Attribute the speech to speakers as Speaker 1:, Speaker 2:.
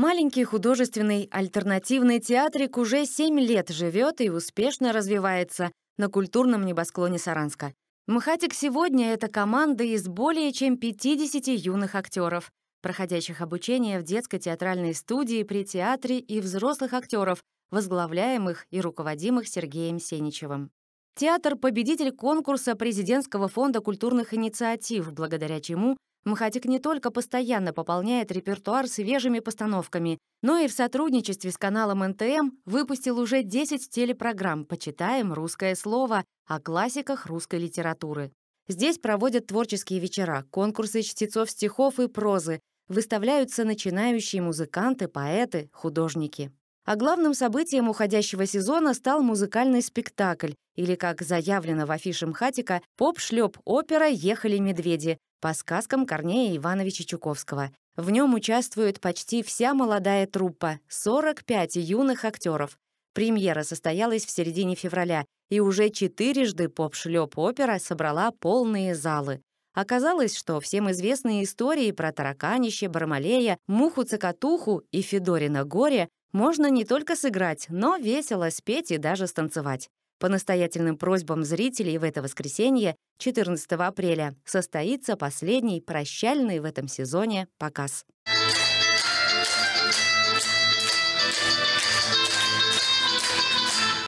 Speaker 1: Маленький художественный альтернативный театрик уже 7 лет живет и успешно развивается на культурном небосклоне Саранска. «Мхатик сегодня» — это команда из более чем 50 юных актеров, проходящих обучение в детской театральной студии при театре и взрослых актеров, возглавляемых и руководимых Сергеем Сеничевым. Театр — победитель конкурса Президентского фонда культурных инициатив, благодаря чему МХАТИК не только постоянно пополняет репертуар свежими постановками, но и в сотрудничестве с каналом НТМ эм выпустил уже 10 телепрограмм «Почитаем русское слово» о классиках русской литературы. Здесь проводят творческие вечера, конкурсы чтецов стихов и прозы, выставляются начинающие музыканты, поэты, художники. А главным событием уходящего сезона стал музыкальный спектакль, или, как заявлено в афише МХАТИКа, поп-шлеп опера «Ехали медведи», по сказкам Корнея Ивановича Чуковского. В нем участвует почти вся молодая труппа, 45 юных актеров. Премьера состоялась в середине февраля, и уже четырежды поп-шлёп-опера собрала полные залы. Оказалось, что всем известные истории про тараканище, Бармалея, Муху-Цокотуху и Федорина Горе можно не только сыграть, но весело спеть и даже станцевать. По настоятельным просьбам зрителей в это воскресенье, 14 апреля, состоится последний прощальный в этом сезоне показ.